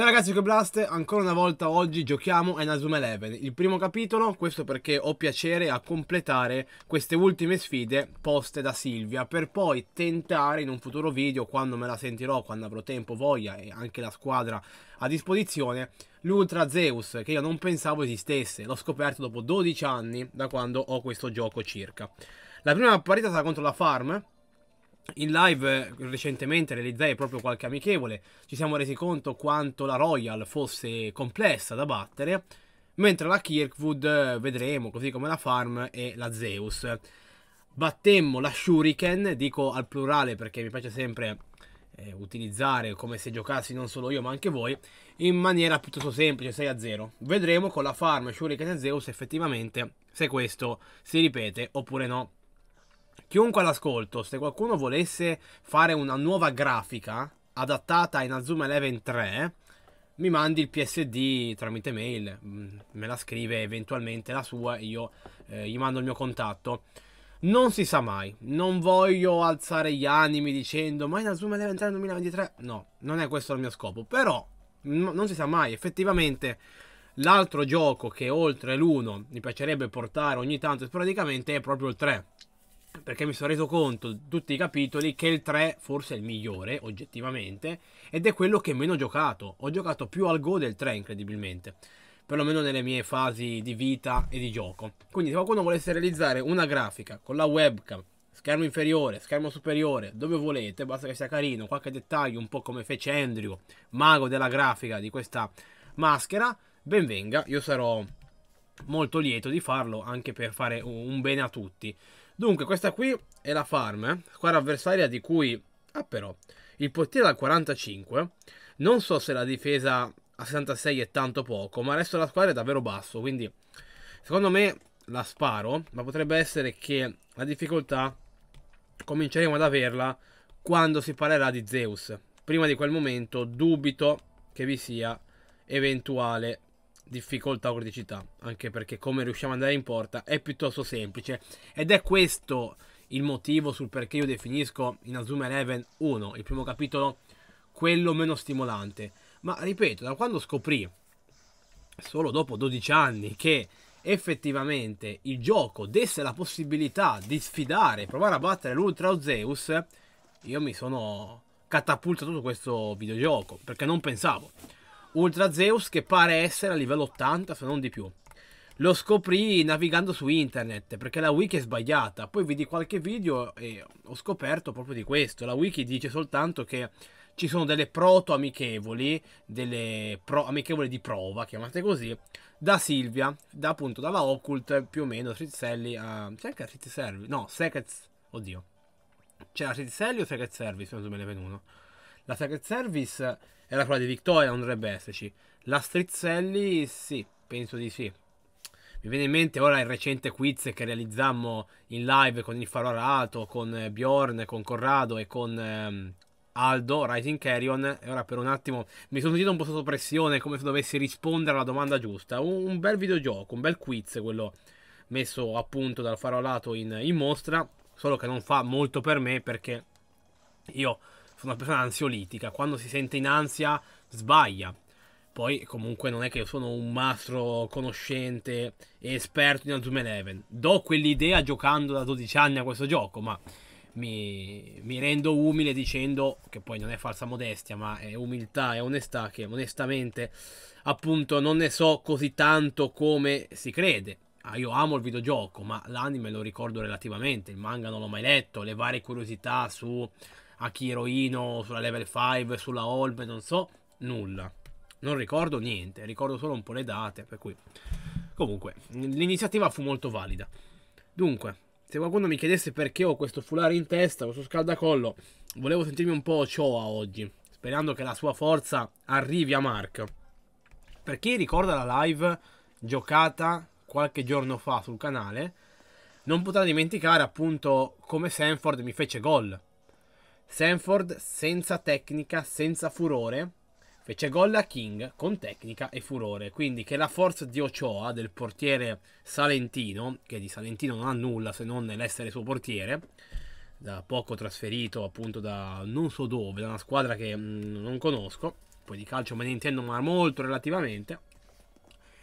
Ciao ragazzi che Blast, ancora una volta oggi giochiamo Enasum Eleven, il primo capitolo, questo perché ho piacere a completare queste ultime sfide poste da Silvia per poi tentare in un futuro video, quando me la sentirò, quando avrò tempo, voglia e anche la squadra a disposizione, l'Ultra Zeus che io non pensavo esistesse, l'ho scoperto dopo 12 anni da quando ho questo gioco circa. La prima partita sarà contro la Farm, in live eh, recentemente realizzai proprio qualche amichevole, ci siamo resi conto quanto la Royal fosse complessa da battere, mentre la Kirkwood eh, vedremo, così come la Farm e la Zeus. Battemmo la Shuriken, dico al plurale perché mi piace sempre eh, utilizzare come se giocassi non solo io ma anche voi, in maniera piuttosto semplice, 6 a 0. Vedremo con la Farm, Shuriken e Zeus effettivamente se questo si ripete oppure no chiunque all'ascolto, se qualcuno volesse fare una nuova grafica adattata a Inazuma Eleven 3, mi mandi il PSD tramite mail, mm, me la scrive eventualmente la sua io eh, gli mando il mio contatto. Non si sa mai, non voglio alzare gli animi dicendo ma Inazuma Eleven 3 nel 2023, no, non è questo il mio scopo, però no, non si sa mai, effettivamente l'altro gioco che oltre l'1 mi piacerebbe portare ogni tanto sporadicamente è proprio il 3, perché mi sono reso conto tutti i capitoli che il 3 forse è il migliore oggettivamente ed è quello che meno ho giocato. Ho giocato più al Go del 3 incredibilmente, perlomeno nelle mie fasi di vita e di gioco. Quindi se qualcuno volesse realizzare una grafica con la webcam, schermo inferiore, schermo superiore, dove volete, basta che sia carino, qualche dettaglio un po' come fece Andrew, mago della grafica di questa maschera, benvenga, io sarò molto lieto di farlo anche per fare un bene a tutti. Dunque, questa qui è la farm, eh? squadra avversaria di cui... Ah però, il portiere al 45. Non so se la difesa a 66 è tanto poco, ma il resto della squadra è davvero basso, quindi... Secondo me la sparo, ma potrebbe essere che la difficoltà cominceremo ad averla quando si parlerà di Zeus. Prima di quel momento dubito che vi sia eventuale difficoltà o criticità, anche perché come riusciamo ad andare in porta è piuttosto semplice ed è questo il motivo sul perché io definisco in Azuma Eleven 1, il primo capitolo, quello meno stimolante. Ma ripeto, da quando scoprì, solo dopo 12 anni, che effettivamente il gioco desse la possibilità di sfidare, provare a battere l'Ultra o Zeus, io mi sono catapultato su questo videogioco, perché non pensavo. Ultra Zeus che pare essere a livello 80 se non di più. Lo scoprì navigando su internet perché la wiki è sbagliata. Poi vedi qualche video e ho scoperto proprio di questo. La wiki dice soltanto che ci sono delle proto amichevoli, delle pro amichevoli di prova, chiamate così, da Silvia, da appunto dalla Occult più o meno, Trizzelli a... Ah, c'è anche Trizzelli? No, Secrets, oddio. C'era Trizzelli o Secret Service, non so me venuto. La Secret Service era quella di Victoria, non dovrebbe esserci. La Strizzelli, sì, penso di sì. Mi viene in mente ora il recente quiz che realizzammo in live con il Faro Arato, con eh, Bjorn, con Corrado e con ehm, Aldo, Rising Carrion. E ora per un attimo mi sono sentito un po' sotto pressione, come se dovessi rispondere alla domanda giusta. Un, un bel videogioco, un bel quiz quello messo appunto dal Faro Arato in, in mostra. Solo che non fa molto per me perché io sono una persona ansiolitica, quando si sente in ansia sbaglia. Poi comunque non è che sono un mastro conoscente e esperto in Azuma Eleven. Do quell'idea giocando da 12 anni a questo gioco, ma mi, mi, rendo umile dicendo che poi non è falsa modestia, ma è umiltà e onestà che onestamente appunto non ne so così tanto come si crede. Ah, io amo il videogioco, ma l'anime lo ricordo relativamente, il manga non l'ho mai letto, le varie curiosità su Akiro Ino sulla level 5, sulla Olbe, non so, nulla. Non ricordo niente, ricordo solo un po' le date, per cui... Comunque, l'iniziativa fu molto valida. Dunque, se qualcuno mi chiedesse perché ho questo foulare in testa, questo scaldacollo, volevo sentirmi un po' Choa oggi, sperando che la sua forza arrivi a Mark. Per chi ricorda la live giocata qualche giorno fa sul canale, non potrà dimenticare appunto come Sanford mi fece gol Sanford senza tecnica, senza furore, fece gol a King con tecnica e furore. Quindi che la forza di Ochoa, del portiere salentino, che di salentino non ha nulla se non nell'essere suo portiere, da poco trasferito appunto da non so dove, da una squadra che mm, non conosco, poi di calcio me ne intendo ma molto relativamente,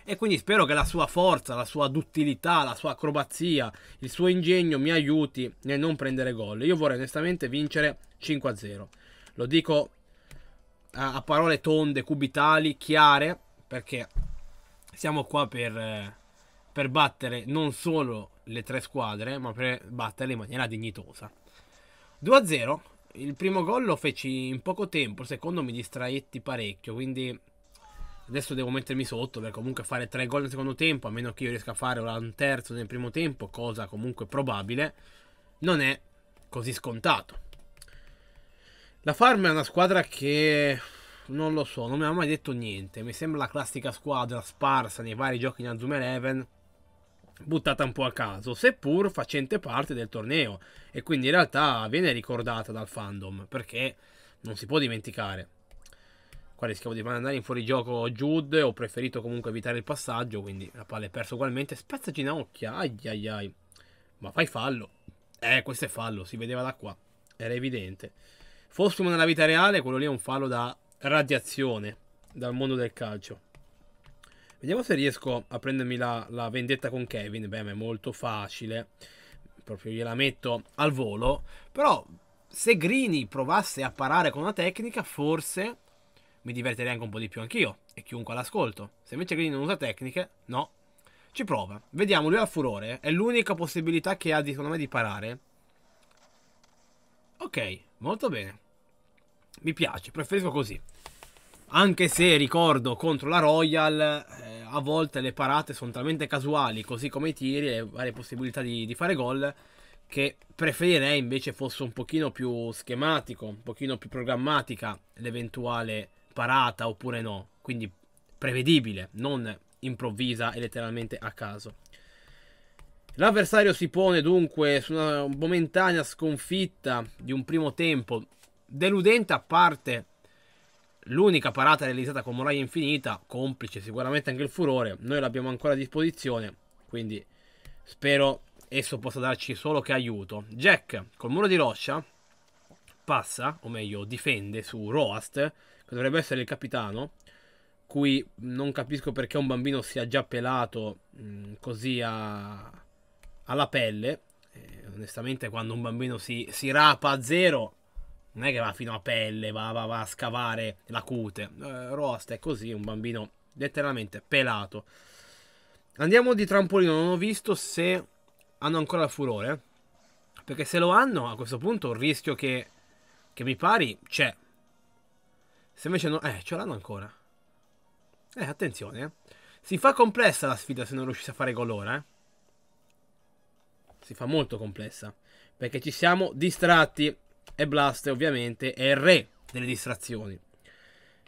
e quindi spero che la sua forza, la sua duttilità, la sua acrobazia, il suo ingegno mi aiuti nel non prendere gol. Io vorrei onestamente vincere 5-0. Lo dico a, parole tonde, cubitali, chiare, perché siamo qua per, eh, per battere non solo le tre squadre, ma per batterle in maniera dignitosa. 2-0, il primo gol lo feci in poco tempo, il secondo mi distraetti parecchio, quindi Adesso devo mettermi sotto per comunque fare tre gol nel secondo tempo, a meno che io riesca a fare un terzo nel primo tempo, cosa comunque probabile, non è così scontato. La Farm è una squadra che non lo so, non mi ha mai detto niente. Mi sembra la classica squadra sparsa nei vari giochi in Azuma Eleven, buttata un po' a caso, seppur facente parte del torneo e quindi in realtà viene ricordata dal fandom perché non si può dimenticare qua rischiavo di mandare in fuorigioco Jude, ho preferito comunque evitare il passaggio, quindi la palla è persa ugualmente, spezza ginocchia, ai ai ai, ma fai fallo, eh questo è fallo, si vedeva da qua, era evidente, fossimo nella vita reale quello lì è un fallo da radiazione dal mondo del calcio. Vediamo se riesco a prendermi la, la vendetta con Kevin, beh ma è molto facile, proprio gliela metto al volo, però se Grini provasse a parare con una tecnica forse mi divertirei anche un po' di più anch'io e chiunque all'ascolto. Se invece Green non usa tecniche, no. Ci prova. Vediamo, lui ha furore. È l'unica possibilità che ha, secondo me, di parare. Ok, molto bene. Mi piace, preferisco così. Anche se, ricordo, contro la Royal, eh, a volte le parate sono talmente casuali, così come i tiri e varie possibilità di, di fare gol, che preferirei invece fosse un pochino più schematico, un pochino più programmatica l'eventuale parata oppure no. Quindi prevedibile, non improvvisa e letteralmente a caso. L'avversario si pone dunque su una momentanea sconfitta di un primo tempo deludente a parte l'unica parata realizzata con Moraglia Infinita, complice sicuramente anche il furore, noi l'abbiamo ancora a disposizione, quindi spero esso possa darci solo che aiuto. Jack col muro di roccia passa, o meglio difende su Roast, che dovrebbe essere il capitano, cui non capisco perché un bambino sia già pelato mh, mm, così a, alla pelle. Eh, onestamente, quando un bambino si, si, rapa a zero, non è che va fino a pelle, va, va, va a scavare la cute. Eh, rosta è così, un bambino letteralmente pelato. Andiamo di trampolino, non ho visto se hanno ancora il furore. Eh. Perché se lo hanno, a questo punto il rischio che, che mi pari c'è. Se invece no... Eh, ce l'hanno ancora. Eh, attenzione. Eh. Si fa complessa la sfida se non riuscisse a fare gol ora, eh. Si fa molto complessa. Perché ci siamo distratti. E Blast, ovviamente, è il re delle distrazioni.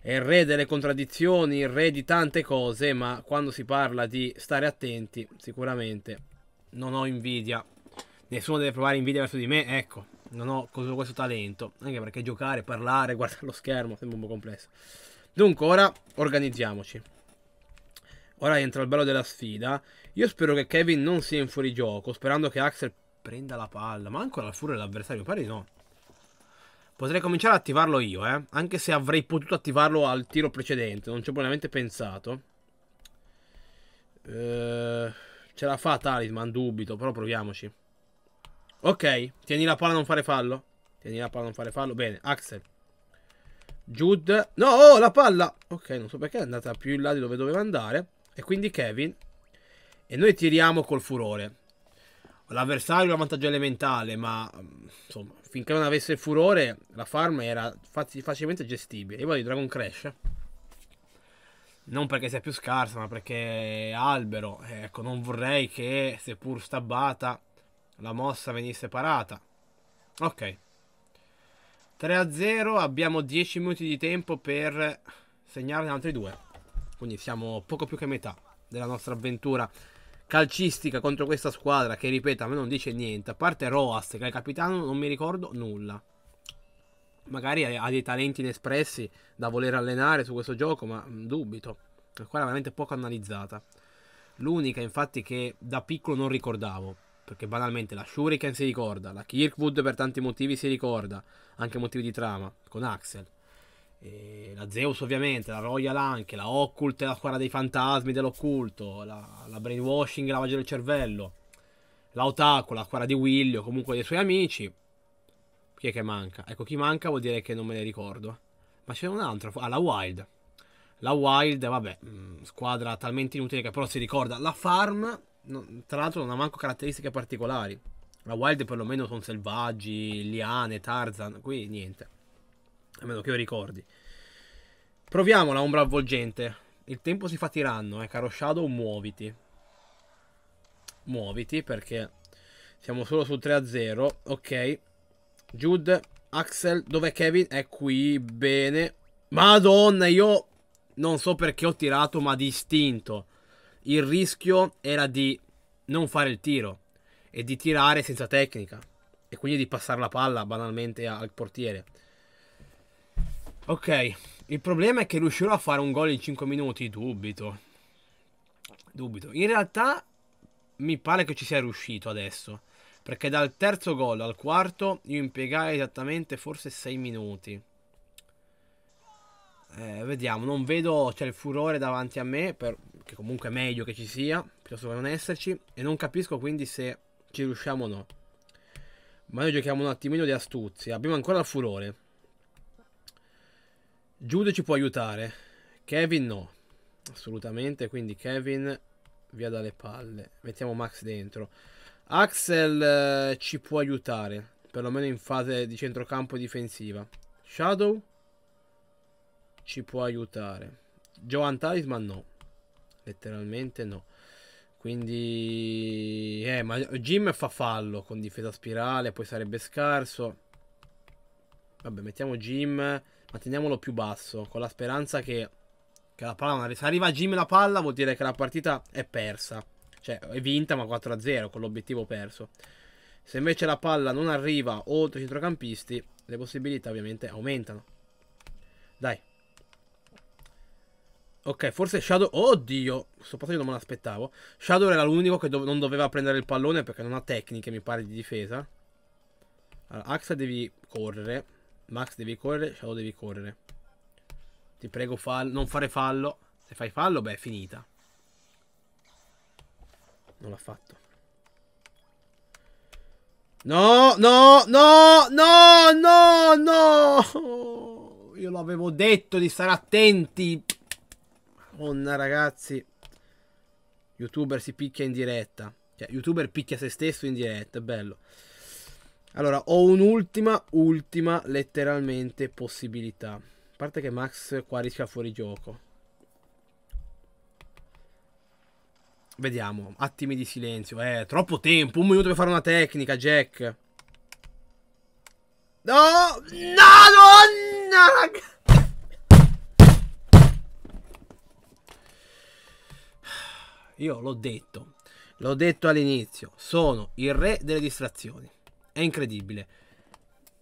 È il re delle contraddizioni, il re di tante cose, ma quando si parla di stare attenti, sicuramente non ho invidia. Nessuno deve provare invidia verso di me, ecco non ho questo talento, anche perché giocare, parlare, guardare lo schermo sembra un po' complesso. Dunque ora organizziamoci. Ora entra il bello della sfida. Io spero che Kevin non sia in fuorigioco, sperando che Axel prenda la palla, ma ancora la furia dell'avversario, pare di no. Potrei cominciare ad attivarlo io, eh? anche se avrei potuto attivarlo al tiro precedente, non ci ho veramente pensato. Eh, ce la fa Talisman, dubito, però proviamoci. Ok, tieni la palla a non fare fallo. Tieni la palla a non fare fallo. Bene, Axel. Jude. No, oh, la palla! Ok, non so perché è andata più in là di dove doveva andare. E quindi Kevin. E noi tiriamo col furore. L'avversario ha un vantaggio elementale, ma insomma, finché non avesse il furore, la farm era facilmente gestibile. E poi Dragon Crash. Non perché sia più scarsa, ma perché è albero. Ecco, non vorrei che, seppur stabbata, la mossa venisse parata. Ok. 3 a 0, abbiamo 10 minuti di tempo per segnarne altri due. Quindi siamo poco più che a metà della nostra avventura calcistica contro questa squadra che, ripeto, a me non dice niente. A parte Roas, che è il capitano, non mi ricordo nulla. Magari ha dei talenti inespressi da voler allenare su questo gioco, ma mm, dubito. La squadra è veramente poco analizzata. L'unica, infatti, che da piccolo non ricordavo perché esatto, banalmente la Shuriken si ricorda, la Kirkwood per tanti motivi si ricorda, anche motivi di trama, con Axel. E la Zeus ovviamente, la Royal anche, la Occult è la squadra dei fantasmi dell'occulto, la, la Brainwashing, la magia del cervello, la Otaku, la squadra di Willio, comunque dei suoi amici. Chi è che manca? Ecco, chi manca vuol dire che non me ne ricordo. Ma c'è un'altra, altro, ah, la Wild. La Wild, vabbè, mm, squadra talmente inutile che però si ricorda la Farm non, tra l'altro non ha manco caratteristiche particolari. La wild perlomeno sono selvaggi, liane, Tarzan, qui niente. A meno che io ricordi. Proviamo la ombra avvolgente. Il tempo si fa tiranno, eh, caro Shadow, muoviti. Muoviti perché siamo solo sul 3-0. Ok. Jude, Axel, dov'è Kevin? È qui, bene. Madonna, io non so perché ho tirato, ma distinto il rischio era di non fare il tiro e di tirare senza tecnica e quindi di passare la palla banalmente al portiere. Ok, il problema è che riuscirò a fare un gol in 5 minuti? Dubito. Dubito. In realtà mi pare che ci sia riuscito adesso, perché dal terzo gol al quarto io impiegai esattamente forse 6 minuti. Eh, vediamo, non vedo, c'è cioè, il furore davanti a me, per, che comunque è meglio che ci sia, piuttosto che non esserci, e non capisco quindi se ci riusciamo o no. Ma noi giochiamo un attimino di astuzia, abbiamo ancora il furore. Jude ci può aiutare, Kevin no, assolutamente, quindi Kevin via dalle palle, mettiamo Max dentro. Axel eh, ci può aiutare, perlomeno in fase di centrocampo difensiva. Shadow ci può aiutare. Joan Talisman no letteralmente no. Quindi, eh, ma Jim fa fallo con difesa spirale, poi sarebbe scarso. Vabbè, mettiamo Jim, ma teniamolo più basso, con la speranza che, che la palla, se arriva Jim la palla vuol dire che la partita è persa. Cioè, è vinta ma 4-0 con l'obiettivo perso. Se invece la palla non arriva oltre i centrocampisti, le possibilità ovviamente aumentano. Dai. Ok, forse Shadow... Oddio! Questo io non me l'aspettavo. Shadow era l'unico che do... non doveva prendere il pallone perché non ha tecniche, mi pare, di difesa. Allora, Axa devi correre. Max devi correre, Shadow devi correre. Ti prego, fallo. non fare fallo. Se fai fallo, beh, è finita. Non l'ha fatto. No, no, no, no, no, no! Io l'avevo detto di stare attenti. Madonna ragazzi. Youtuber si picchia in diretta. Cioè, youtuber picchia se stesso in diretta, è bello. Allora, ho un'ultima, ultima, letteralmente, possibilità. A parte che Max qua rischia fuori gioco. Vediamo, attimi di silenzio. Eh, troppo tempo, un minuto per fare una tecnica, Jack. No, no, donna, ragazzi. io l'ho detto, l'ho detto all'inizio, sono il re delle distrazioni. È incredibile.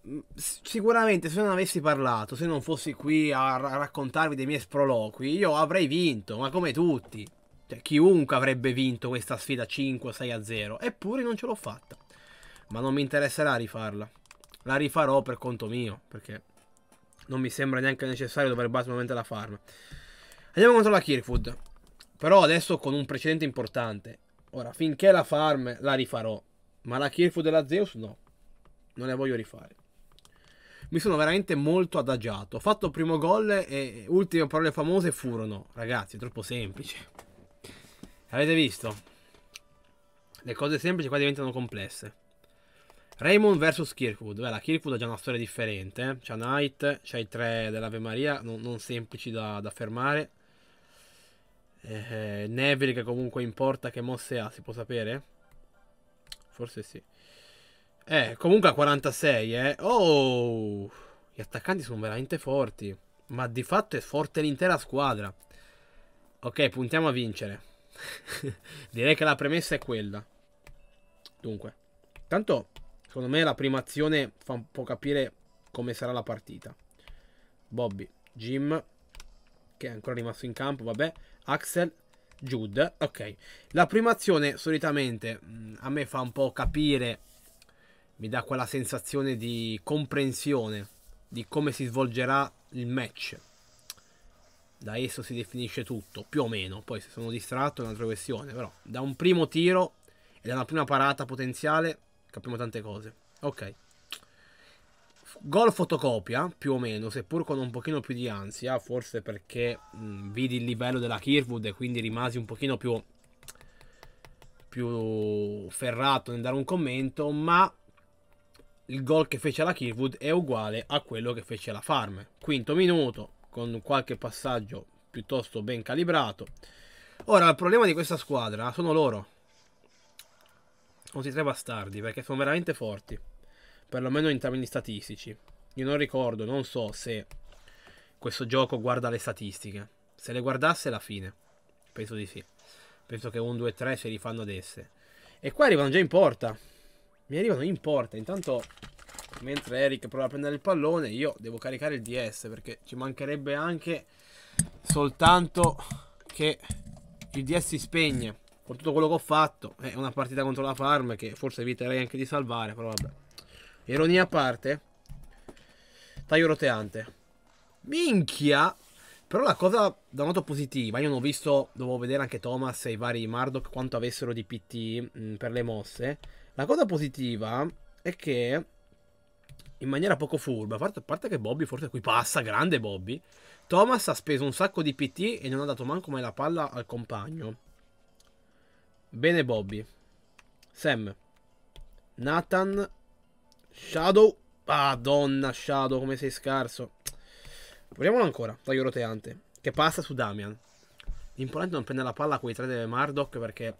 Mm, sicuramente se non avessi parlato, se non fossi qui a, raccontarvi dei miei sproloqui, io avrei vinto, ma come tutti. Cioè, chiunque avrebbe vinto questa sfida 5-6 0, eppure non ce l'ho fatta. Ma non mi interesserà rifarla. La rifarò per conto mio, perché non mi sembra neanche necessario dover battere nuovamente la farm. Andiamo contro la Kirkwood. Però adesso con un precedente importante. Ora, finché la farm la rifarò. Ma la Kirfu della Zeus no. Non la voglio rifare. Mi sono veramente molto adagiato. Ho fatto primo gol e ultime parole famose furono. Ragazzi, è troppo semplice. Avete visto? Le cose semplici qua diventano complesse. Raymond vs Kirkwood. Beh, la Kirkwood ha già una storia differente. Eh. C'ha Knight, c'hai tre dell'Ave Maria, non, non semplici da, da fermare. Eh, Neville che comunque importa che mosse ha, si può sapere? Forse sì. Eh, comunque a 46, eh. Oh! Gli attaccanti sono veramente forti. Ma di fatto è forte l'intera squadra. Ok, puntiamo a vincere. Direi che la premessa è quella. Dunque. Tanto, secondo me la prima azione fa un po' capire come sarà la partita. Bobby, Jim, che è ancora rimasto in campo, vabbè, Axel, Jude, ok. La prima azione solitamente mh, mm, a me fa un po' capire, mi dà quella sensazione di comprensione di come si svolgerà il match. Da esso si definisce tutto, più o meno, poi se sono distratto è un'altra questione, però da un primo tiro e da una prima parata potenziale capiamo tante cose. Ok. Gol fotocopia, più o meno, seppur con un pochino più di ansia, forse perché mh, mm, vidi il livello della Kirwood e quindi rimasi un pochino più, più ferrato nel dare un commento, ma il gol che fece la Kirwood è uguale a quello che fece la Farm. Quinto minuto, con qualche passaggio piuttosto ben calibrato. Ora, il problema di questa squadra sono loro. Sono i tre bastardi, perché sono veramente forti perlomeno in termini statistici. Io non ricordo, non so se questo gioco guarda le statistiche. Se le guardasse alla fine, penso di sì. Penso che 1, 2, 3 se li fanno ad esse. E qua arrivano già in porta. Mi arrivano in porta. Intanto, mentre Eric prova a prendere il pallone, io devo caricare il DS perché ci mancherebbe anche soltanto che il DS si spegne. Con tutto quello che ho fatto, è una partita contro la farm che forse eviterei anche di salvare, però vabbè. Ironia a parte. Taglio roteante. Minchia! Però la cosa da un positiva, io non ho visto, dovevo vedere anche Thomas e i vari Mardok quanto avessero di PT mh, mm, per le mosse. La cosa positiva è che in maniera poco furba, a parte, a parte che Bobby forse qui passa, grande Bobby, Thomas ha speso un sacco di PT e non ha dato manco mai la palla al compagno. Bene Bobby. Sam. Nathan Shadow. Madonna, Shadow, come sei scarso. Proviamolo ancora, taglio roteante. Che passa su Damian. L'imponente non prende la palla con i tre delle Murdoch perché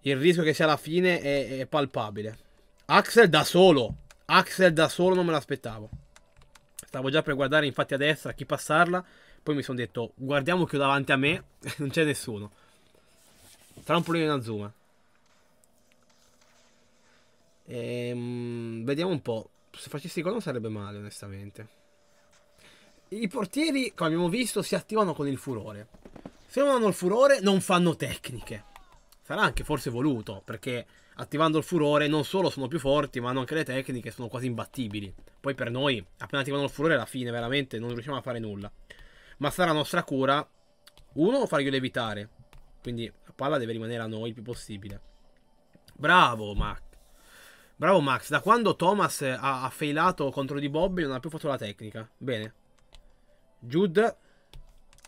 il rischio che sia la fine è, è palpabile. Axel da solo. Axel da solo non me l'aspettavo. Stavo già per guardare infatti a destra chi passarla. Poi mi sono detto guardiamo che ho davanti a me non c'è nessuno. Trampolino un in Azuma. Ehm, vediamo un po'. Se facessi gol non sarebbe male, onestamente. I portieri, come abbiamo visto, si attivano con il furore. Se non hanno il furore, non fanno tecniche. Sarà anche forse voluto, perché attivando il furore non solo sono più forti, ma hanno anche le tecniche, sono quasi imbattibili. Poi per noi, appena attivano il furore, alla fine veramente non riusciamo a fare nulla. Ma sarà nostra cura, uno, fargli levitare. Quindi la palla deve rimanere a noi il più possibile. Bravo, Mac. Bravo Max, da quando Thomas eh, ha, ha failato contro di Bobby non ha più fatto la tecnica. Bene. Jude.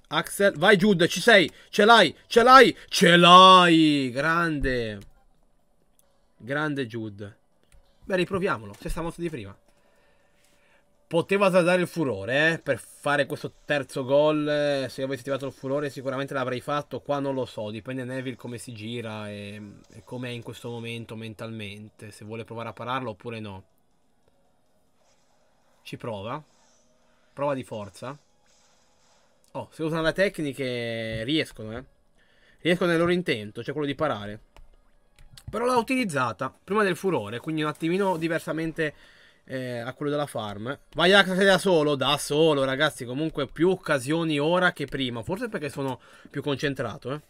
Axel. Vai Jude, ci sei. Ce l'hai, ce l'hai, ce l'hai. Grande. Grande Jude. Beh, riproviamolo. C'è sta mossa di prima poteva tardare il furore eh, per fare questo terzo gol. Eh, se io avessi attivato il furore, sicuramente l'avrei fatto. Qua non lo so, dipende da Neville come si gira e, e come è in questo momento mentalmente. Se vuole provare a pararlo oppure no. Ci prova. Prova di forza. Oh, se usano le tecniche riescono, eh. Riescono nel loro intento, cioè quello di parare. Però l'ha utilizzata prima del furore, quindi un attimino diversamente eh, a quello della farm. Vai a casa da solo, da solo ragazzi, comunque più occasioni ora che prima, forse perché sono più concentrato. Eh.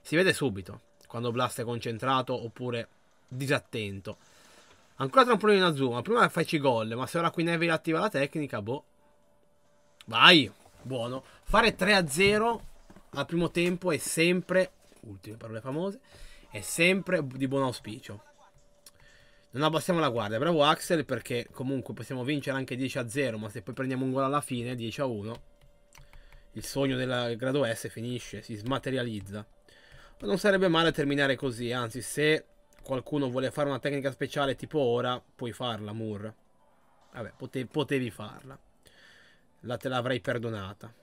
Si vede subito quando Blast è concentrato oppure disattento. Ancora trampolino zoom, prima facci gol, ma se ora qui Neville attiva la tecnica, boh. Vai, buono. Fare 3-0 a al primo tempo è sempre, ultime parole famose, è sempre di buon auspicio. Non abbassiamo la guardia, bravo Axel, perché comunque possiamo vincere anche 10 a 0, ma se poi prendiamo un gol alla fine, 10 a 1, il sogno del grado S finisce, si smaterializza. Ma non sarebbe male terminare così, anzi se qualcuno vuole fare una tecnica speciale tipo ora, puoi farla, Moore. Vabbè, potevi, potevi farla. La te l'avrei perdonata.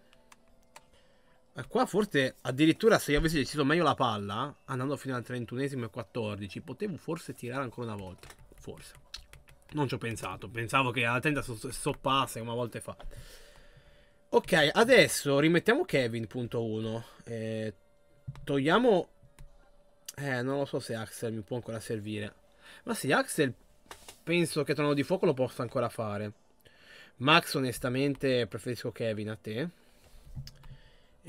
Eh, qua forse addirittura se io avessi deciso meglio la palla, andando fino al 31esimo e 14, potevo forse tirare ancora una volta. Forse. Non ci ho pensato, pensavo che la tenda soppasse come a volte fa. Ok, adesso rimettiamo Kevin, punto 1. Eh, togliamo... Eh, non lo so se Axel mi può ancora servire. Ma sì, Axel penso che Trono di Fuoco lo possa ancora fare. Max, onestamente, preferisco Kevin a te.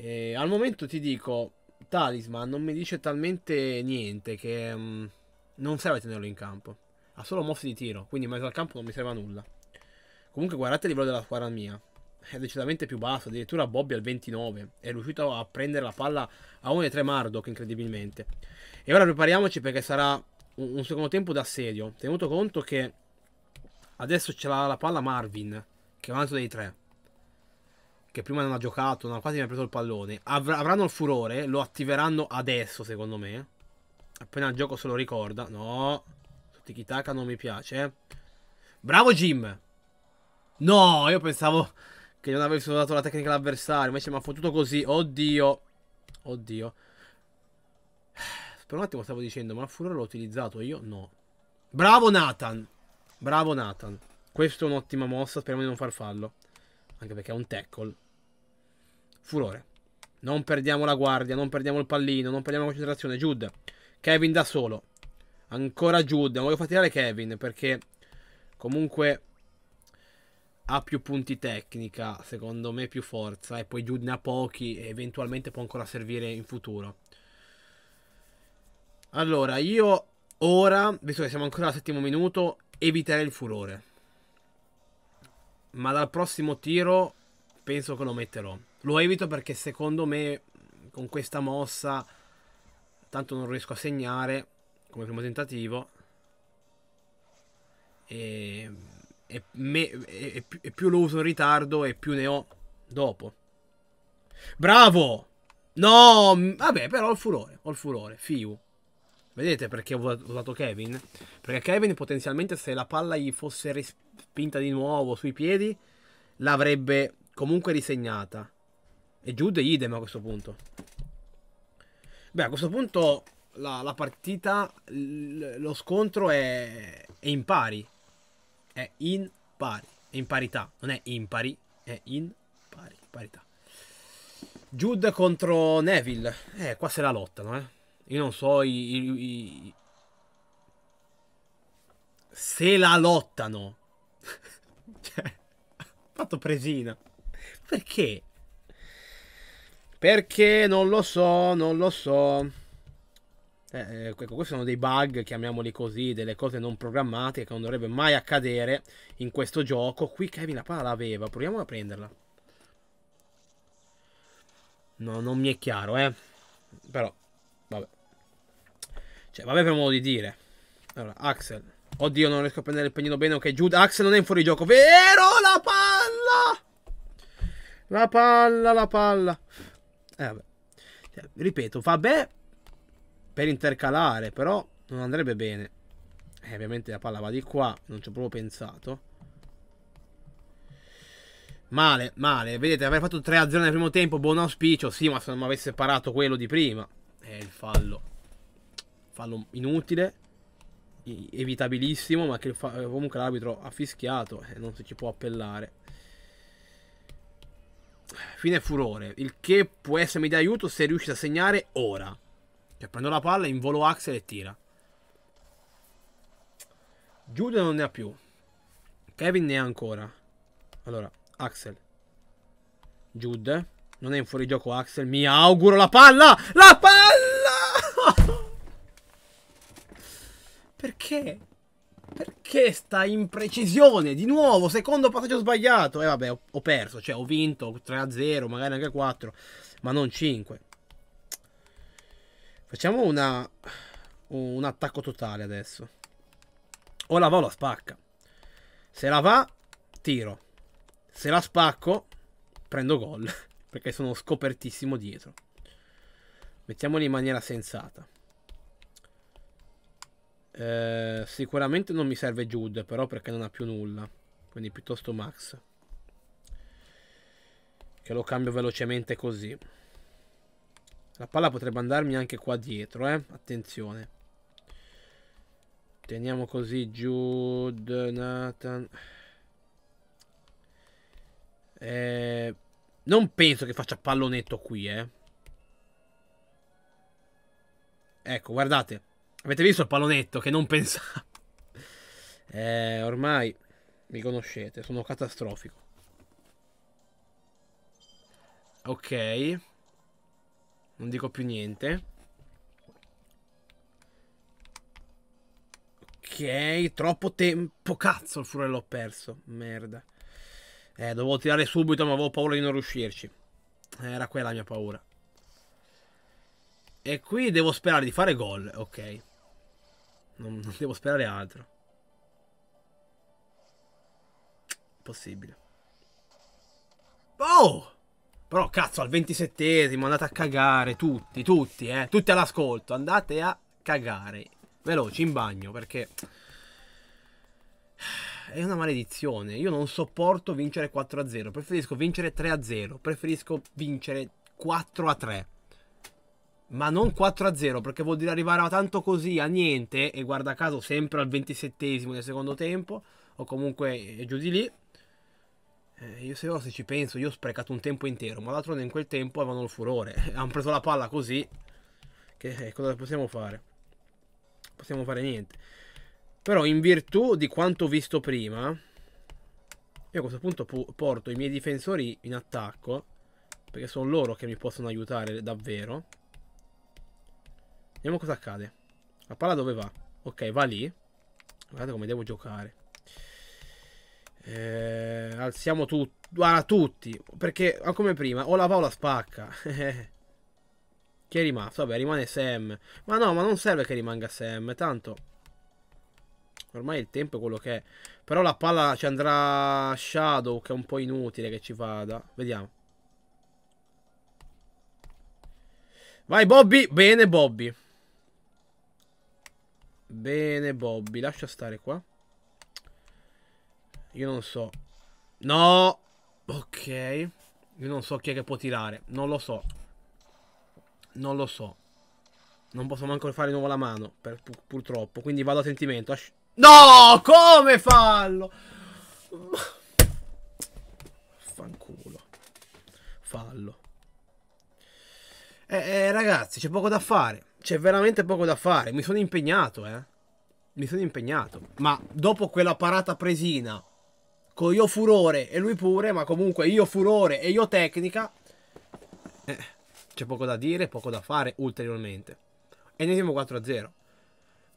E eh, al momento ti dico, Talisman non mi dice talmente niente che mh, mm, non serve tenerlo in campo. Ha solo mosse di tiro, quindi in mezzo al campo non mi serve a nulla. Comunque guardate il livello della squadra mia. È decisamente più basso, addirittura Bobby al 29. È riuscito a prendere la palla a 1 e 3 Mardok incredibilmente. E ora prepariamoci perché sarà un, un secondo tempo d'assedio. Tenuto conto che adesso ce l'ha la palla Marvin, che è un altro dei tre che prima non ha giocato, non ha quasi mai preso il pallone, Avr avranno il furore, lo attiveranno adesso secondo me. Appena il gioco se lo ricorda. No, tiki taka non mi piace. Bravo Jim! No, io pensavo che non avessi usato la tecnica all'avversario, invece mi ha fottuto così. Oddio. Oddio. Per un attimo stavo dicendo, ma il furore l'ho utilizzato io? No. Bravo Nathan! Bravo Nathan. Questa è un'ottima mossa, speriamo di non far fallo anche perché è un tackle. Furore. Non perdiamo la guardia, non perdiamo il pallino, non perdiamo la concentrazione. Jude. Kevin da solo. Ancora Jude. Non voglio far tirare Kevin perché comunque ha più punti tecnica, secondo me più forza. E poi Jude ne ha pochi e eventualmente può ancora servire in futuro. Allora, io ora, visto che siamo ancora al settimo minuto, eviterei il furore ma dal prossimo tiro penso che lo metterò. Lo evito perché secondo me con questa mossa tanto non riesco a segnare come primo tentativo e, e, me, e, e più lo uso in ritardo e più ne ho dopo. Bravo! No! Vabbè, però ho il furore, ho il furore, fiu. Vedete perché ho usato Kevin? Perché Kevin potenzialmente se la palla gli fosse respirata spinta di nuovo sui piedi, l'avrebbe comunque risegnata. E Jude idem a questo punto. Beh, a questo punto la, la partita, lo scontro è, è in pari. È in pari. È in parità. Non è impari, è in pari. Parità. Jude contro Neville. Eh, qua se la lottano, eh. Io non so i, i, i... Se la lottano. cioè, fatto presina. Perché? Perché non lo so, non lo so. Eh, ecco, questi sono dei bug, chiamiamoli così, delle cose non programmate che non dovrebbe mai accadere in questo gioco. Qui Kevin la palla l'aveva, proviamo a prenderla. No, non mi è chiaro, eh. Però, vabbè. Cioè, vabbè per modo di dire. Allora, Axel. Oddio, non riesco a prendere il pennino bene. Ok, Jude Axe non è in fuorigioco. Vero, la palla! La palla, la palla. Eh, vabbè. Cioè, ripeto, vabbè per intercalare, però non andrebbe bene. Eh, ovviamente la palla va di qua, non ci ho proprio pensato. Male, male. Vedete, avrei fatto 3-0 nel primo tempo, buon auspicio. Sì, ma se non mi avesse parato quello di prima. Eh, il fallo. Fallo inutile evitabilissimo, ma che fa, comunque l'arbitro ha fischiato e non si può appellare. Fine furore, il che può essermi di aiuto se riuscite a segnare ora. Cioè prendo la palla, involo Axel e tira. Giuda non ne ha più. Kevin ne ha ancora. Allora, Axel. Jude. Non è in fuorigioco Axel. Mi auguro la palla! La palla! Perché? Perché sta imprecisione? Di nuovo, secondo passaggio sbagliato. E eh, vabbè, ho, ho, perso, cioè ho vinto 3-0, magari anche 4, ma non 5. Facciamo una, un attacco totale adesso. O la va o la spacca. Se la va, tiro. Se la spacco, prendo gol. Perché sono scopertissimo dietro. Mettiamoli in maniera sensata. Eh, sicuramente non mi serve Jude, però perché non ha più nulla. Quindi piuttosto Max. Che lo cambio velocemente così. La palla potrebbe andarmi anche qua dietro, eh. Attenzione. Teniamo così Jude, Nathan... Eh, non penso che faccia pallonetto qui, eh. Ecco, guardate. Avete visto il pallonetto che non pensavo? Eh, ormai mi conoscete, sono catastrofico. Ok. Non dico più niente. Ok, troppo tempo. Cazzo, il furello l'ho perso. Merda. Eh, dovevo tirare subito, ma avevo paura di non riuscirci. Era quella la mia paura. E qui devo sperare di fare gol, ok. Non, non devo sperare altro. Possibile. Oh! Però cazzo, al 27esimo andate a cagare tutti, tutti, eh. Tutti all'ascolto, andate a cagare. Veloci, in bagno, perché... È una maledizione. Io non sopporto vincere 4-0. Preferisco vincere 3-0. Preferisco vincere 4-3 ma non 4-0 perché vuol dire arrivare a tanto così a niente e guarda caso sempre al 27esimo del secondo tempo o comunque giù di lì eh, io se ora se ci penso io ho sprecato un tempo intero ma d'altronde in quel tempo avevano il furore hanno preso la palla così che eh, cosa possiamo fare possiamo fare niente però in virtù di quanto visto prima io a questo punto porto i miei difensori in attacco perché sono loro che mi possono aiutare davvero Vediamo cosa accade. La palla dove va? Ok, va lì. Guardate come devo giocare. Eh, alziamo tutti. Guarda, tutti. Perché, come prima, o la va o la spacca. Chi è rimasto? Vabbè, rimane Sam. Ma no, ma non serve che rimanga Sam. Tanto... Ormai il tempo è quello che è. Però la palla ci andrà Shadow, che è un po' inutile che ci vada. Vediamo. Vai, Bobby. Bene, Bobby. Bene, Bobby, lascia stare qua. Io non so. No! Ok. Io non so chi è che può tirare. Non lo so. Non lo so. Non posso manco fare di nuovo la mano, per, pur purtroppo. Quindi vado a sentimento. Asci no! Come fallo? Fanculo. Fallo. Eh, eh ragazzi, c'è poco da fare c'è veramente poco da fare. Mi sono impegnato, eh. Mi sono impegnato. Ma dopo quella parata presina, con io furore e lui pure, ma comunque io furore e io tecnica, eh, c'è poco da dire, poco da fare ulteriormente. Enesimo 4-0.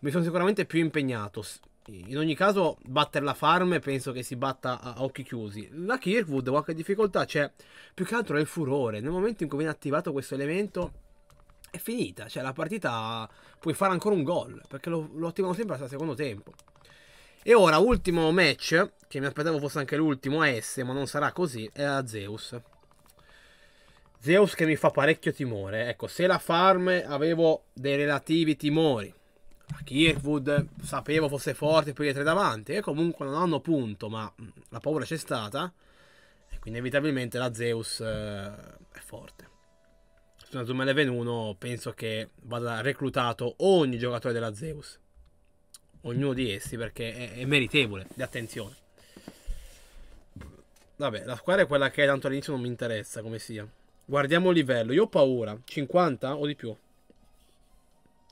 Mi sono sicuramente più impegnato. In ogni caso, battere la farm penso che si batta a occhi chiusi. La Kirkwood qualche difficoltà c'è. più che altro è il furore. Nel momento in cui viene attivato questo elemento è finita. Cioè, la partita puoi fare ancora un gol. Perché lo, lo attivano sempre al secondo tempo. E ora, ultimo match, che mi aspettavo fosse anche l'ultimo S, ma non sarà così, è la Zeus. Zeus che mi fa parecchio timore. Ecco, se la farm avevo dei relativi timori. A Kirkwood sapevo fosse forte per i tre davanti. E comunque non hanno punto, ma mm, la paura c'è stata. E quindi inevitabilmente la Zeus eh, è forte. Fino al 2021 penso che vada reclutato ogni giocatore della Zeus. Ognuno di essi perché è, è meritevole di attenzione. Vabbè, la squadra è quella che tanto all'inizio non mi interessa come sia. Guardiamo il livello. Io ho paura. 50 o di più?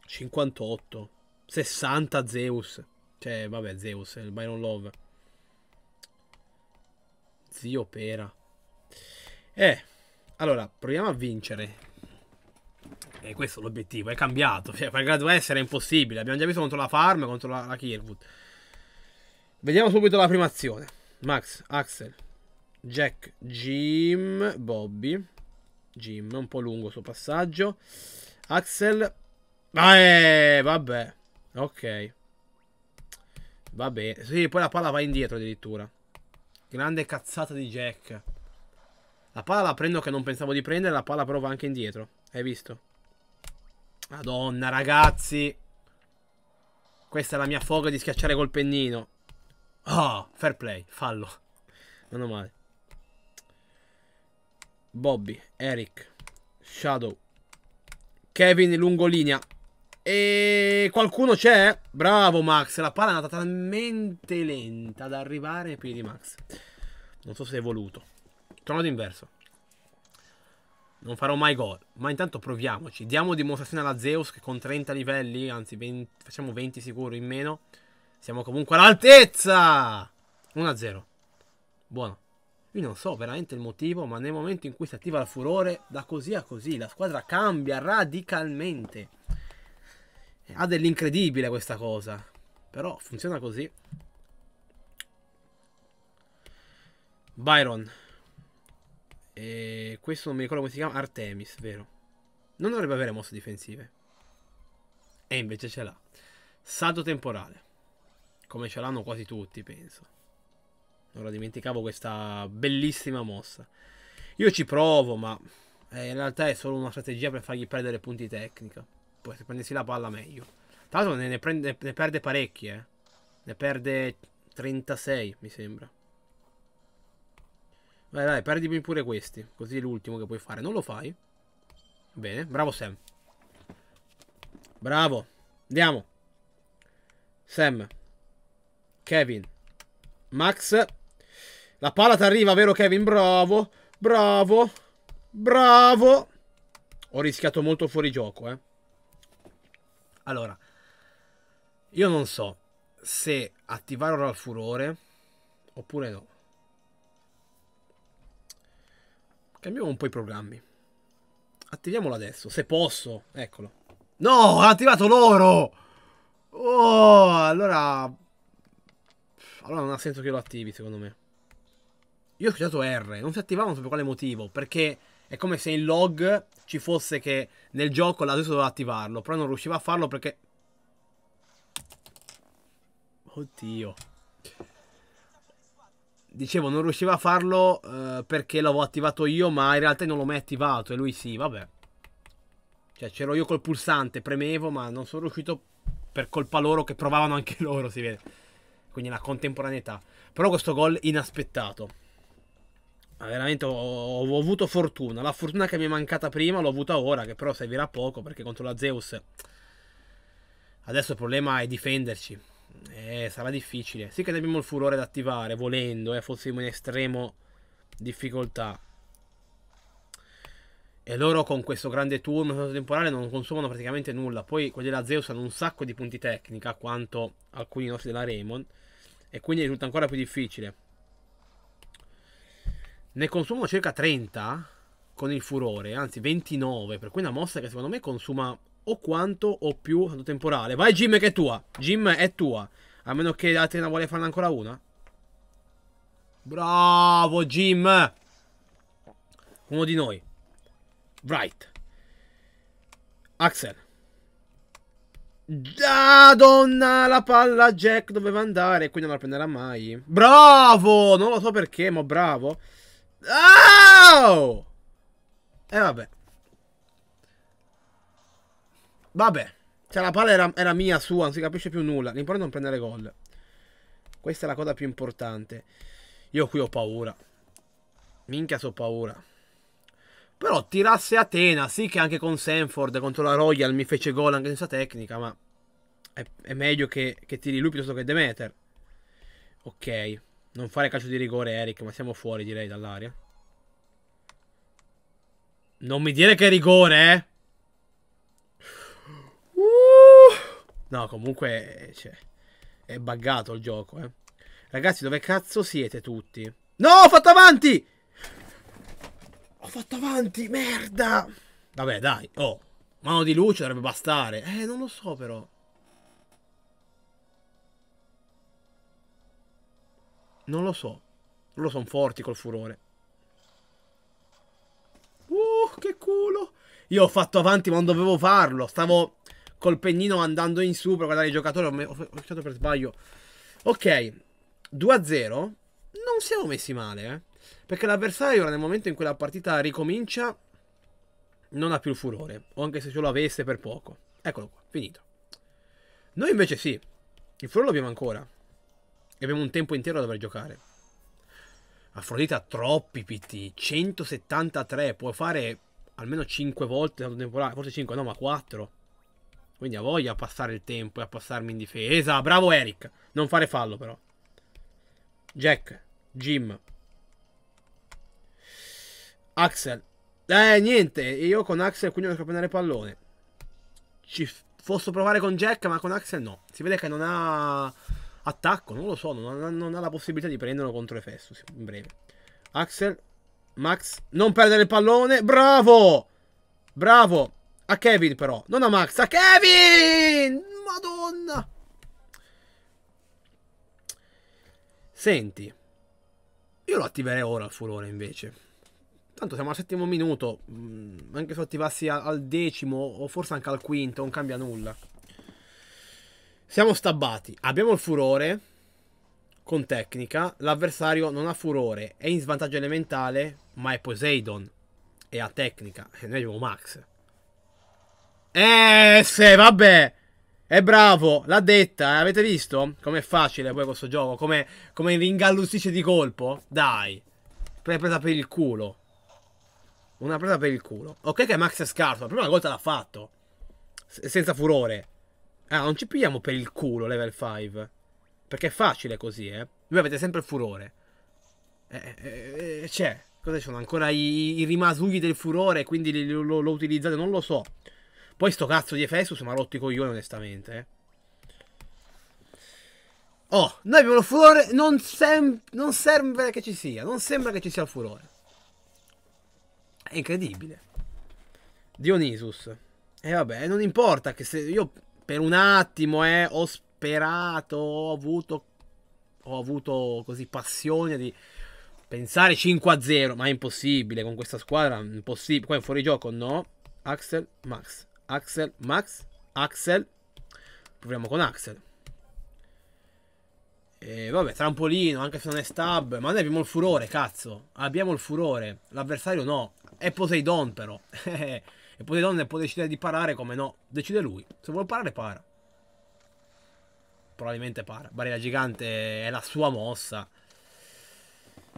58. 60 Zeus. Cioè, vabbè, Zeus, il Byron Love. Zio Pera. Eh, allora, proviamo a vincere è questo l'obiettivo, è cambiato. Cioè, per grado S era impossibile. Abbiamo già visto contro la Farm e contro la, la Kirkwood. Vediamo subito la prima azione. Max, Axel, Jack, Jim, Bobby. Jim, un po' lungo il suo passaggio. Axel. Ah, eh, vabbè. Ok. Va bene. Sì, poi la palla va indietro addirittura. Grande cazzata di Jack. La palla la prendo che non pensavo di prendere, la palla però va anche indietro. Hai visto? Madonna, ragazzi. Questa è la mia foga di schiacciare col pennino. Oh, fair play, fallo. Meno male. Bobby, Eric, Shadow, Kevin lungo E qualcuno c'è? Bravo Max, la palla è andata talmente lenta ad arrivare ai piedi Max. Non so se è voluto. Tornato inverso. Non farò mai gol, ma intanto proviamoci. Diamo dimostrazione alla Zeus che con 30 livelli, anzi 20, facciamo 20 sicuro in meno, siamo comunque all'altezza! 1-0. Buono. Io non so veramente il motivo, ma nel momento in cui si attiva il furore, da così a così, la squadra cambia radicalmente. Eh, ha dell'incredibile questa cosa. Però funziona così. Byron. E questo non mi ricordo come si chiama. Artemis, vero? Non dovrebbe avere mosse difensive. E invece ce l'ha. Salto temporale. Come ce l'hanno quasi tutti, penso. Ora dimenticavo questa bellissima mossa. Io ci provo, ma eh, in realtà è solo una strategia per fargli perdere punti tecnica. Poi se prendessi la palla meglio. Tra l'altro ne, ne, ne perde parecchie. Eh. Ne perde 36, mi sembra. Dai, dai, perdimi pure questi. Così è l'ultimo che puoi fare. Non lo fai? Bene, bravo Sam. Bravo. Andiamo. Sam. Kevin. Max. La palla ti arriva, vero Kevin? Bravo. Bravo. Bravo. Ho rischiato molto fuori gioco, eh. Allora. Io non so se attivare ora il furore oppure no. Cambiamo un po' i programmi. Attiviamolo adesso, se posso. Eccolo. No, ha attivato l'oro! Oh, allora... Allora non ha senso che lo attivi, secondo me. Io ho schiacciato R, non si attivava non so per quale motivo, perché è come se in log ci fosse che nel gioco adesso doveva attivarlo, però non riusciva a farlo perché... Oddio dicevo non riusciva a farlo eh, perché l'avevo attivato io, ma in realtà non l'ho mai attivato e lui sì, vabbè. Cioè c'ero io col pulsante, premevo, ma non sono riuscito per colpa loro che provavano anche loro, si vede. Quindi la contemporaneità. Però questo gol inaspettato. Ma ah, veramente ho, ho, avuto fortuna. La fortuna che mi è mancata prima l'ho avuta ora, che però servirà poco perché contro la Zeus... Adesso il problema è difenderci. Eh, sarà difficile. Sì che abbiamo il furore da attivare, volendo, eh, fossimo in estremo difficoltà. E loro con questo grande turno temporale non consumano praticamente nulla. Poi quelli della Zeus hanno un sacco di punti tecnica quanto alcuni nostri della Raymond. E quindi risulta ancora più difficile. Ne consumano circa 30 con il furore, anzi 29. Per cui è una mossa che secondo me consuma o quanto o più lato temporale. Vai Jim che è tua. Jim è tua. A meno che Atena vuole farne ancora una. Bravo Jim. Uno di noi. Right. Axel. Ah, donna, la palla Jack doveva andare, quindi non la prenderà mai. Bravo! Non lo so perché, ma bravo. Oh! E eh, vabbè. Vabbè. Cioè, la palla era, era mia, sua, non si capisce più nulla. L'importante è non prendere gol. Questa è la cosa più importante. Io qui ho paura. Minchia, so paura. Però tirasse Atena, sì che anche con Sanford contro la Royal mi fece gol anche senza tecnica, ma è, è meglio che, che, tiri lui piuttosto che Demeter. Ok, non fare calcio di rigore Eric, ma siamo fuori direi dall'aria. Non mi dire che è rigore, eh! No, comunque cioè, è buggato il gioco, eh. Ragazzi, dove cazzo siete tutti? No, ho fatto avanti! Ho fatto avanti, merda! Vabbè, dai, oh. Mano di luce dovrebbe bastare. Eh, non lo so, però. Non lo so. Loro sono forti col furore. Uh, che culo! Io ho fatto avanti ma non dovevo farlo. Stavo col pennino andando in su per guardare i giocatori. Ho, ho, ho per sbaglio. Ok, 2-0. Non siamo messi male, eh. Perché l'avversario nel momento in cui la partita ricomincia non ha più il furore. O anche se ce lo avesse per poco. Eccolo qua, finito. Noi invece sì. Il furore lo abbiamo ancora. E abbiamo un tempo intero da dover giocare. Afrodita troppi PT. 173. Può fare almeno 5 volte tanto temporale. Forse 5, no, ma 4. Quindi ha voglia a passare il tempo e a passarmi in difesa. Bravo Eric. Non fare fallo però. Jack. Jim. Axel. Eh, niente. Io con Axel quindi non riesco a prendere pallone. Ci posso provare con Jack, ma con Axel no. Si vede che non ha attacco. Non lo so. Non ha, non ha la possibilità di prenderlo contro Efestus. In breve. Axel. Max. Non perdere il pallone. Bravo. Bravo. A Kevin però, non a Max, a Kevin! Madonna! Senti, io lo attiverei ora il furore invece. Tanto siamo al settimo minuto, mm, anche se lo attivassi al decimo o forse anche al quinto, non cambia nulla. Siamo stabbati, abbiamo il furore con tecnica, l'avversario non ha furore, è in svantaggio elementale, ma è Poseidon e ha tecnica, e noi abbiamo Max. Eh, se, vabbè. È bravo, l'ha detta, eh? avete visto? Com'è facile poi questo gioco, come, come ringallustisce di colpo? Dai, pre presa per il culo. Una presa per il culo. Ok che Max è scarso, la prima volta l'ha fatto. S senza furore. Ah, non ci pigliamo per il culo level 5. Perché è facile così, eh. Voi avete sempre il furore. Eh, eh, eh c'è. Cosa ci sono? Ancora i, i rimasugli del furore, quindi li, lo, lo utilizzate? Non lo so. Poi sto cazzo di Efesus mi ha rotto i coglioni onestamente. Eh. Oh, noi abbiamo il furore, non, non serve che ci sia, non sembra che ci sia il furore. È incredibile. Dionisus. E eh, vabbè, non importa che se io per un attimo eh, ho sperato, ho avuto, ho avuto così passione di pensare 5-0, ma è impossibile con questa squadra, impossibile. Qua è fuori gioco, no? Axel, Max. Axel, Max, Axel. Proviamo con Axel. E vabbè, trampolino, anche se non è stab. Ma noi abbiamo il furore, cazzo. Abbiamo il furore. L'avversario no. È Poseidon però. e Poseidon può decidere di parare come no. Decide lui. Se vuole parare, para. Probabilmente para. Barriera gigante è la sua mossa.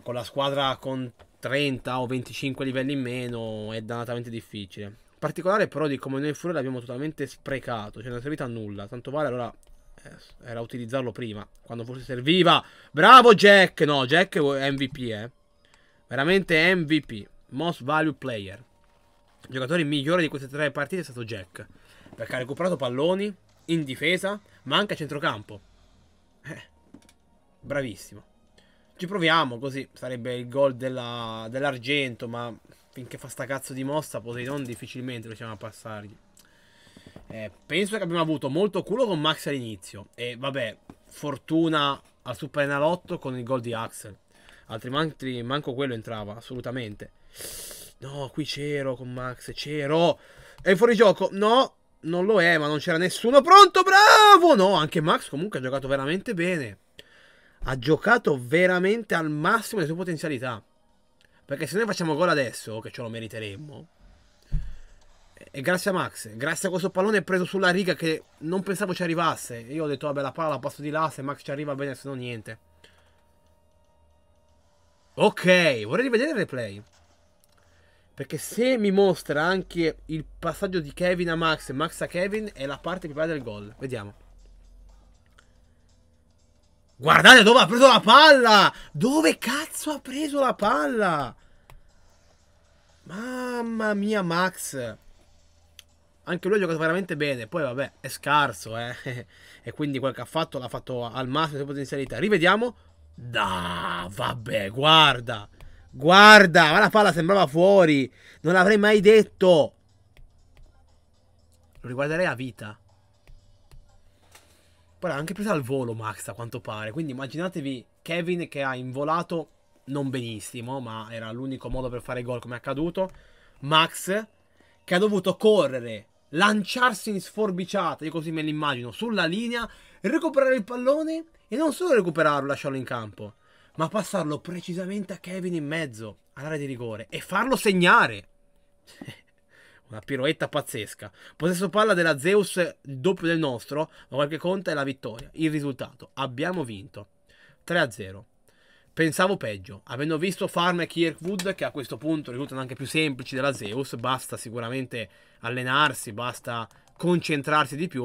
Con la squadra con 30 o 25 livelli in meno è dannatamente difficile particolare però di come noi fuori l'abbiamo totalmente sprecato, cioè non è servito a nulla, tanto vale allora eh, era utilizzarlo prima, quando forse serviva. Bravo Jack! No, Jack è MVP, eh. Veramente MVP, most value player. Il giocatore migliore di queste tre partite è stato Jack, perché ha recuperato palloni in difesa, ma anche a centrocampo. Eh, bravissimo. Ci proviamo, così sarebbe il gol dell'argento, dell ma finché fa sta cazzo di mossa Poseidon difficilmente riusciamo a passargli. Eh, penso che abbiamo avuto molto culo con Max all'inizio. E vabbè, fortuna al Super Enalotto con il gol di Axel. Altrimenti manco quello entrava, assolutamente. No, qui c'ero con Max, c'ero. È fuori gioco? No, non lo è, ma non c'era nessuno pronto, bravo! No, anche Max comunque ha giocato veramente bene. Ha giocato veramente al massimo delle sue potenzialità. Perché se noi facciamo gol adesso, che ce lo meriteremmo, e grazie a Max, grazie a questo pallone preso sulla riga che non pensavo ci arrivasse. Io ho detto, vabbè, la palla la passo di là, se Max ci arriva bene, se no niente. Ok, vorrei rivedere il replay. Perché se mi mostra anche il passaggio di Kevin a Max e Max a Kevin, è la parte più bella del gol. Vediamo. Guardate dove ha preso la palla! Dove cazzo ha preso la palla? Mamma mia, Max. Anche lui ha giocato veramente bene. Poi, vabbè, è scarso, eh. e quindi quel che ha fatto l'ha fatto al massimo delle potenzialità. Rivediamo. Da, vabbè, guarda. Guarda, ma la palla sembrava fuori. Non l'avrei mai detto. Lo riguarderei a vita. Poi l'ha anche presa al volo Max, a quanto pare. Quindi immaginatevi Kevin che ha involato non benissimo, ma era l'unico modo per fare gol come è accaduto. Max che ha dovuto correre, lanciarsi in sforbiciata, io così me l'immagino, sulla linea, recuperare il pallone e non solo recuperarlo, lasciarlo in campo, ma passarlo precisamente a Kevin in mezzo all'area di rigore e farlo segnare. Una piroetta pazzesca. Possesso palla della Zeus, il doppio del nostro, ma qualche conta è la vittoria. Il risultato, abbiamo vinto. 3-0. Pensavo peggio, avendo visto Farm e Kirkwood che a questo punto risultano anche più semplici della Zeus, basta sicuramente allenarsi, basta concentrarsi di più,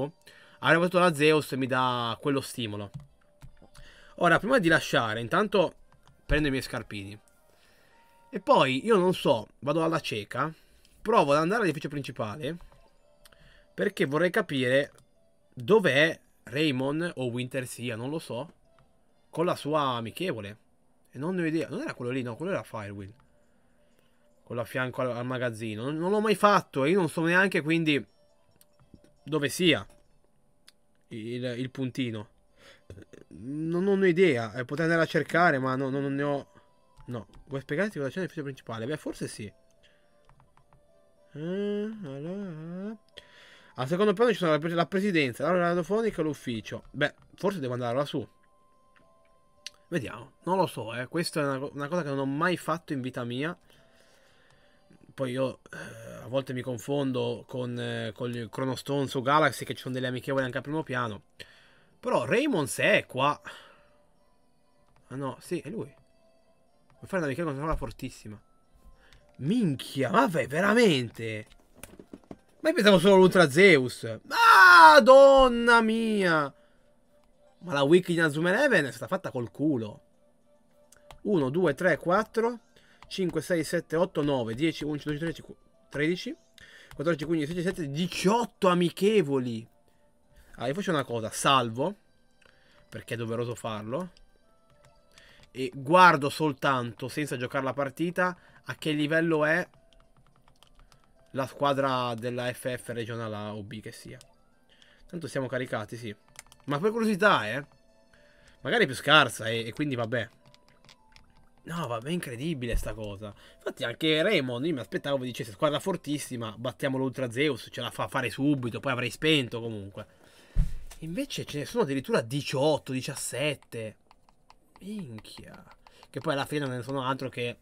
avrei votato la Zeus e mi dà quello stimolo. Ora, prima di lasciare, intanto prendo i miei scarpini. E poi, io non so, vado alla cieca, provo ad andare all'edificio principale perché vorrei capire dov'è Raymond o Winter sia, non lo so, con la sua amichevole. E non ne ho idea. Non era quello lì, no, quello era Firewind. Quello a fianco al, al magazzino. Non, non l'ho mai fatto e io non so neanche quindi dove sia il, il puntino. Non, non, ho idea. Eh, potrei andare a cercare, ma no, no, non ne ho... No, vuoi spiegarti cosa c'è nell'ufficio principale? Beh, forse sì. Eh, eh. Al secondo piano ci sono la presidenza, la radiofonica e l'ufficio. Beh, forse devo andare lassù. Vediamo, non lo so, eh. questa è una, una, cosa che non ho mai fatto in vita mia. Poi io eh, a volte mi confondo con, eh, con il Chronostone su Galaxy, che ci sono delle amichevoli anche a primo piano. Però Raymond se è qua. Ah no, sì, è lui. Vuoi fare una amichevole con una fortissima. Minchia, ma vabbè, veramente. Ma io pensavo solo l'Ultra Zeus. Madonna mia! Ma la wiki di Nazuma Eleven è stata fatta col culo. 1, 2, 3, 4, 5, 6, 7, 8, 9, 10, 11, 12, 13, 13, 14, 15, 16, 17, 18 amichevoli. Allora, io faccio una cosa, salvo, perché è doveroso farlo e guardo soltanto, senza giocare la partita, a che livello è la squadra della FF regionale A o B che sia. Tanto siamo caricati, sì. Ma per curiosità, eh. Magari è più scarsa e, e quindi vabbè. No, vabbè, incredibile sta cosa. Infatti anche Raymond, io mi aspettavo che dicesse squadra fortissima, battiamo l'Ultra Zeus, ce la fa fare subito, poi avrei spento comunque. Invece ce ne sono addirittura 18, 17. Minchia. Che poi alla fine non sono altro che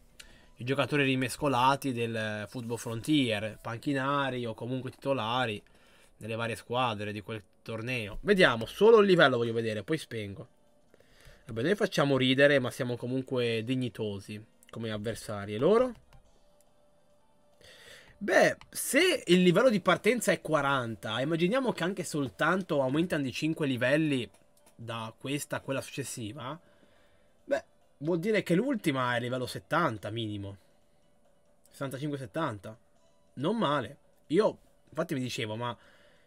i giocatori rimescolati del football frontier, panchinari o comunque titolari delle varie squadre di quel torneo. Vediamo, solo il livello voglio vedere, poi spengo. Vabbè, noi facciamo ridere, ma siamo comunque dignitosi come avversari. E loro? Beh, se il livello di partenza è 40, immaginiamo che anche soltanto aumentano di 5 livelli da questa a quella successiva, Vuol dire che l'ultima è a livello 70 minimo. 65-70. Non male. Io, infatti mi dicevo, ma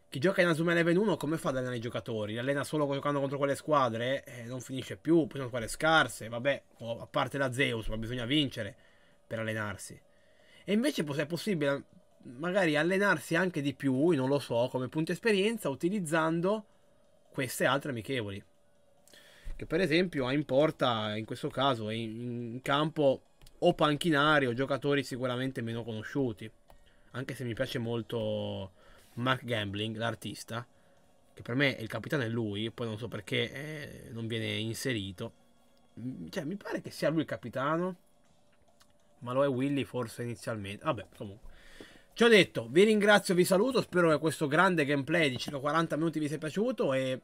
chi gioca in Azuma Level 1 come fa ad allenare i giocatori? Li allena solo giocando contro quelle squadre? Eh, non finisce più, poi sono squadre scarse, vabbè, a parte la Zeus, ma bisogna vincere per allenarsi. E invece è possibile magari allenarsi anche di più, non lo so, come punto esperienza, utilizzando queste altre amichevoli che per esempio ha in porta, in questo caso, in, in campo o panchinari o giocatori sicuramente meno conosciuti. Anche se mi piace molto Mark Gambling, l'artista, che per me è il capitano è lui, poi non so perché eh, non viene inserito. Mm, cioè, mi pare che sia lui il capitano, ma lo è Willy forse inizialmente. Vabbè, comunque. Ci detto, vi ringrazio, vi saluto, spero che questo grande gameplay di circa 40 minuti vi sia piaciuto e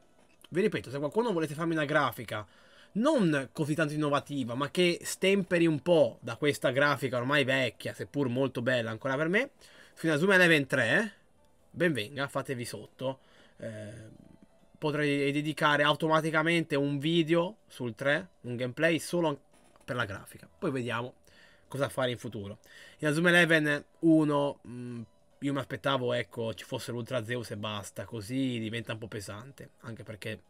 vi ripeto, se qualcuno volete farmi una grafica non così tanto innovativa, ma che stemperi un po' da questa grafica ormai vecchia, seppur molto bella ancora per me, fino a Zoom Eleven 3, benvenga, fatevi sotto. Eh, potrei dedicare automaticamente un video sul 3, un gameplay solo per la grafica. Poi vediamo cosa fare in futuro. In Zoom Eleven 1 io mi aspettavo, ecco, ci fosse l'Ultra Zeus e basta, così diventa un po' pesante, anche perché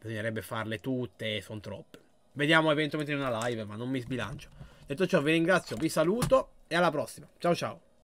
bisognerebbe farle tutte e sono troppe. Vediamo eventualmente in una live, ma non mi sbilancio. Detto ciò, vi ringrazio, vi saluto e alla prossima. Ciao ciao.